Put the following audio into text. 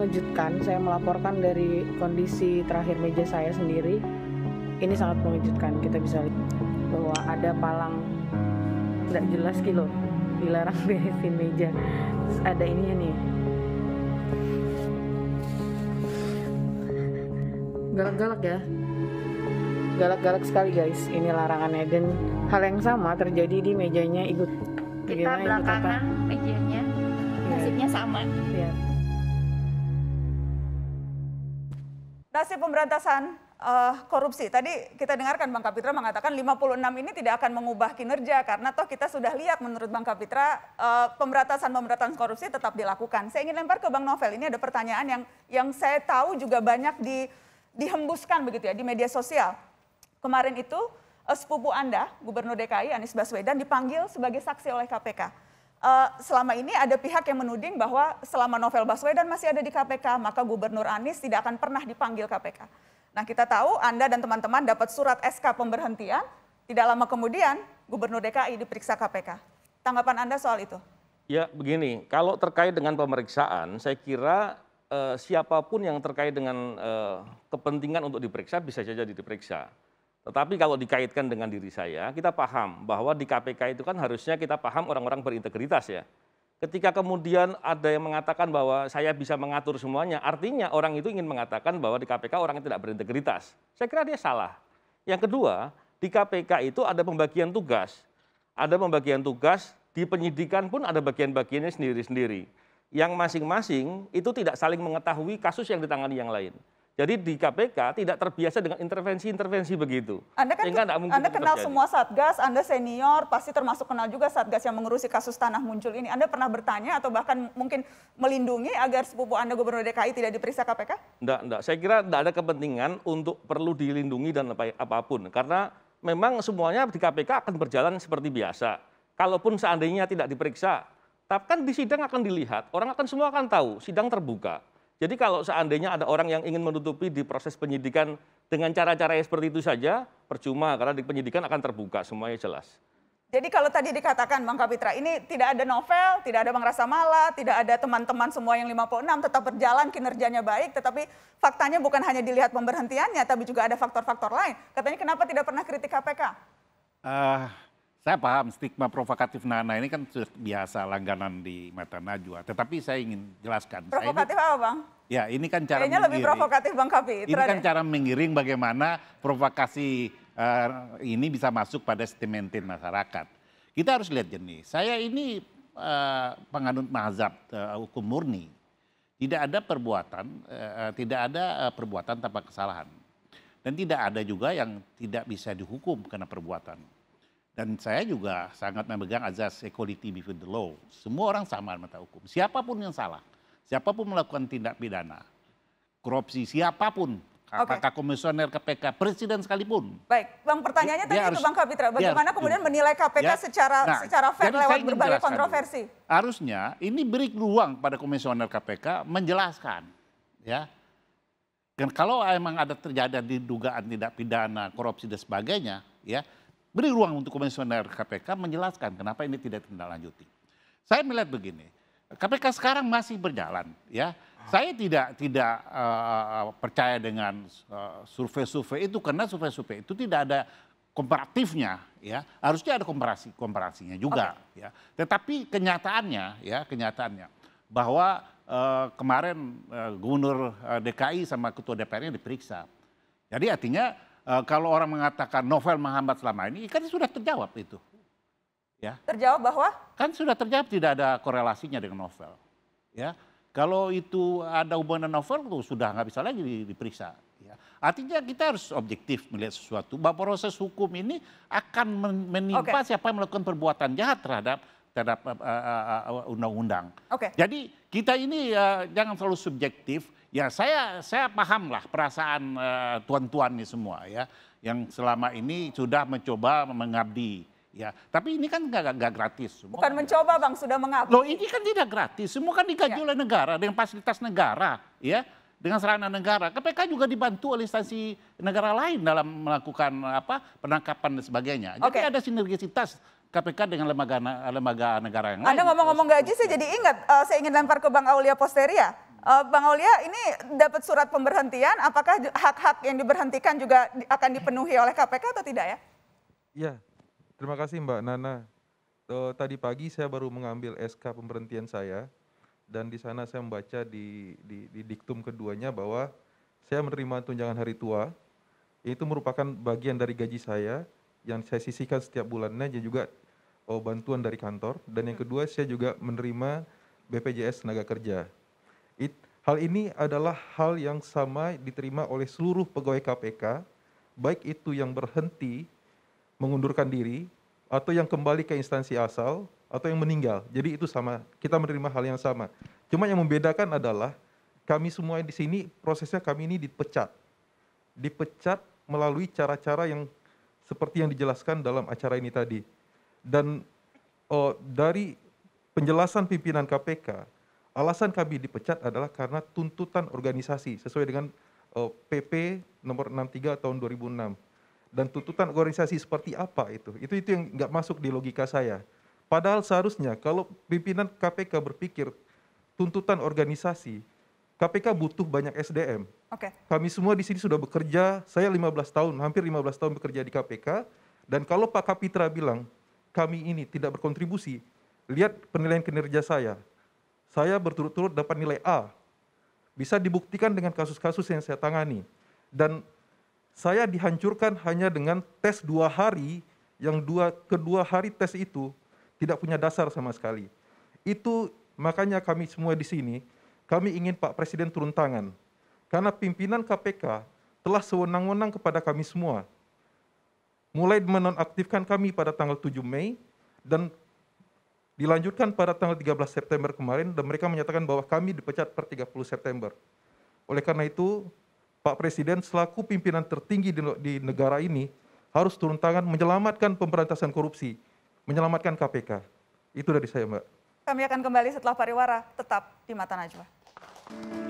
mengejutkan. Saya melaporkan dari kondisi terakhir meja saya sendiri. Ini sangat mengejutkan. Kita bisa lihat bahwa ada palang tidak jelas kilo dilarang beresin meja. Terus ada ini ya nih. Galak-galak ya. Galak-galak sekali guys. Ini larangan Eden. hal yang sama terjadi di mejanya ikut. Kita belakangan mejanya nasibnya sama. Ya. Nasib pemberantasan uh, korupsi. Tadi kita dengarkan Bang Kapitra mengatakan 56 ini tidak akan mengubah kinerja karena toh kita sudah lihat menurut Bang Kapitra uh, eh, pemberantasan pemberantasan korupsi tetap dilakukan. Saya ingin lempar ke Bang Novel. Ini ada pertanyaan yang yang saya tahu juga banyak di dihembuskan begitu ya di media sosial. Kemarin itu eh, sepupu Anda, Gubernur DKI Anies Baswedan dipanggil sebagai saksi oleh KPK uh, selama ini ada pihak yang menuding bahwa selama novel Baswedan masih ada di KPK, maka Gubernur Anies tidak akan pernah dipanggil KPK. Nah kita tahu Anda dan teman-teman dapat surat SK pemberhentian, tidak lama kemudian Gubernur DKI diperiksa KPK. Tanggapan Anda soal itu? Ya begini, kalau terkait dengan pemeriksaan, saya kira eh, siapapun yang terkait dengan eh, kepentingan untuk diperiksa bisa saja diperiksa. Tetapi kalau dikaitkan dengan diri saya, kita paham bahwa di KPK itu kan harusnya kita paham orang-orang berintegritas ya. Ketika kemudian ada yang mengatakan bahwa saya bisa mengatur semuanya, artinya orang itu ingin mengatakan bahwa di KPK orang yang tidak berintegritas. Saya kira dia salah. Yang kedua, di KPK itu ada pembagian tugas. Ada pembagian tugas, di penyidikan pun ada bagian-bagiannya sendiri-sendiri. Yang masing-masing itu tidak saling mengetahui kasus yang ditangani yang lain. Jadi di KPK tidak terbiasa dengan intervensi-intervensi begitu. Anda kan Sehingga mungkin Anda kenal terjadi. semua satgas, Anda senior, pasti termasuk kenal juga satgas yang mengurusi kasus tanah muncul ini. Anda pernah bertanya atau bahkan mungkin melindungi agar sepupu Anda gubernur DKI tidak diperiksa KPK? Enggak, enggak. Saya kira tidak ada kepentingan untuk perlu dilindungi dan apa apapun karena memang semuanya di KPK akan berjalan seperti biasa. Kalaupun seandainya tidak diperiksa, tapi kan di sidang akan dilihat, orang akan semua akan tahu, sidang terbuka jadi kalau seandainya ada orang yang ingin menutupi di proses penyidikan dengan cara-cara seperti itu saja, percuma karena di penyidikan akan terbuka semuanya jelas. Jadi kalau tadi dikatakan Bang Kapitra, ini tidak ada novel, tidak ada Bang Rasa Mala, tidak ada teman-teman semua yang 56 tetap berjalan kinerjanya baik, tetapi faktanya bukan hanya dilihat pemberhentiannya, tapi juga ada faktor-faktor lain. Katanya kenapa tidak pernah kritik KPK? Uh, saya paham stigma provokatif Nana ini kan sudah biasa langganan di mata Najwa. Tetapi saya ingin jelaskan. Provokatif ini, apa Bang? Ya ini kan cara Kayaknya lebih provokatif Bang Kapi. Ini kan cara mengiring bagaimana provokasi uh, ini bisa masuk pada sentimentin masyarakat. Kita harus lihat jenis. Saya ini uh, penganut mazhab uh, hukum murni. Tidak ada perbuatan, uh, tidak ada uh, perbuatan tanpa kesalahan. Dan tidak ada juga yang tidak bisa dihukum karena perbuatan dan saya juga sangat memegang azas equality before the law. Semua orang sama mata hukum. Siapapun yang salah, siapapun melakukan tindak pidana, korupsi, siapapun apakah komisioner KPK, presiden sekalipun. Baik, bang pertanyaannya tadi itu bang Kapitra, bagaimana kemudian menilai KPK ya, secara nah, secara fair lewat berbagai kontroversi? Dulu. Harusnya ini beri ruang pada komisioner KPK menjelaskan, ya. Dan kalau emang ada terjadi dugaan tindak pidana, korupsi dan sebagainya, ya beri ruang untuk komisioner KPK menjelaskan kenapa ini tidak lanjuti. Saya melihat begini, KPK sekarang masih berjalan ya. Saya tidak tidak uh, percaya dengan eh, survei-survei uh, itu karena survei-survei itu tidak ada komparatifnya ya. Harusnya ada komparasi komparasinya juga okay. ya. Tetapi kenyataannya ya, kenyataannya bahwa uh, kemarin uh, gubernur uh, DKI sama ketua DPR-nya diperiksa. Jadi artinya Eh, kalau orang mengatakan novel menghambat selama ini, kan sudah terjawab itu. Ya. Terjawab bahwa? Kan sudah terjawab tidak ada korelasinya dengan novel. Ya. Kalau itu ada hubungan novel, itu sudah nggak bisa lagi diperiksa. Ya. Artinya kita harus objektif melihat sesuatu. Bahwa proses hukum ini akan menimpa okay. siapa yang melakukan perbuatan jahat terhadap terhadap eh, eh, eh, undang-undang. Uh, uh, undang okay. Jadi kita ini uh, jangan selalu subjektif. Ya saya saya pahamlah perasaan tuan-tuan uh, ini semua ya yang selama ini sudah mencoba mengabdi. Ya, tapi ini kan nggak nggak gratis. Semua Bukan kan mencoba gratis. bang, sudah mengabdi. Loh ini kan tidak gratis, semua kan digaji ya. oleh negara dengan fasilitas negara, ya dengan sarana negara. KPK juga dibantu oleh instansi negara lain dalam melakukan apa penangkapan dan sebagainya. Jadi okay. ada sinergisitas KPK dengan lembaga lembaga negara yang lain. Anda ngomong-ngomong gaji, saya jadi ingat, uh, saya ingin lempar ke Bang Aulia Posteria. Uh, Bang Aulia, ini dapat surat pemberhentian, apakah hak-hak yang diberhentikan juga akan dipenuhi oleh KPK atau tidak ya? Iya, terima kasih Mbak Nana. Uh, tadi pagi saya baru mengambil SK pemberhentian saya, dan di sana saya membaca di, di, di diktum keduanya bahwa saya menerima tunjangan hari tua, itu merupakan bagian dari gaji saya, yang saya sisihkan setiap bulannya dan juga oh, bantuan dari kantor dan yang kedua saya juga menerima BPJS tenaga kerja. It, hal ini adalah hal yang sama diterima oleh seluruh pegawai KPK, baik itu yang berhenti mengundurkan diri atau yang kembali ke instansi asal atau yang meninggal. Jadi itu sama, kita menerima hal yang sama. Cuma yang membedakan adalah kami semua di sini prosesnya kami ini dipecat. Dipecat melalui cara-cara yang seperti yang dijelaskan dalam acara ini tadi. Dan oh, dari penjelasan pimpinan KPK, alasan kami dipecat adalah karena tuntutan organisasi sesuai dengan oh, PP nomor 63 tahun 2006. Dan tuntutan organisasi seperti apa itu? Itu itu yang nggak masuk di logika saya. Padahal seharusnya kalau pimpinan KPK berpikir tuntutan organisasi KPK butuh banyak SDM. Okay. Kami semua di sini sudah bekerja, saya 15 tahun, hampir 15 tahun bekerja di KPK, dan kalau Pak Kapitra bilang, kami ini tidak berkontribusi, lihat penilaian kinerja saya. Saya berturut-turut dapat nilai A. Bisa dibuktikan dengan kasus-kasus yang saya tangani. Dan saya dihancurkan hanya dengan tes dua hari, yang dua, kedua hari tes itu tidak punya dasar sama sekali. Itu makanya kami semua di sini, kami ingin Pak Presiden turun tangan. Karena pimpinan KPK telah sewenang-wenang kepada kami semua. Mulai menonaktifkan kami pada tanggal 7 Mei dan dilanjutkan pada tanggal 13 September kemarin dan mereka menyatakan bahwa kami dipecat per 30 September. Oleh karena itu, Pak Presiden selaku pimpinan tertinggi di, negara ini harus turun tangan menyelamatkan pemberantasan korupsi, menyelamatkan KPK. Itu dari saya, Mbak. Kami akan kembali setelah pariwara, tetap di Mata Najwa. Thank you.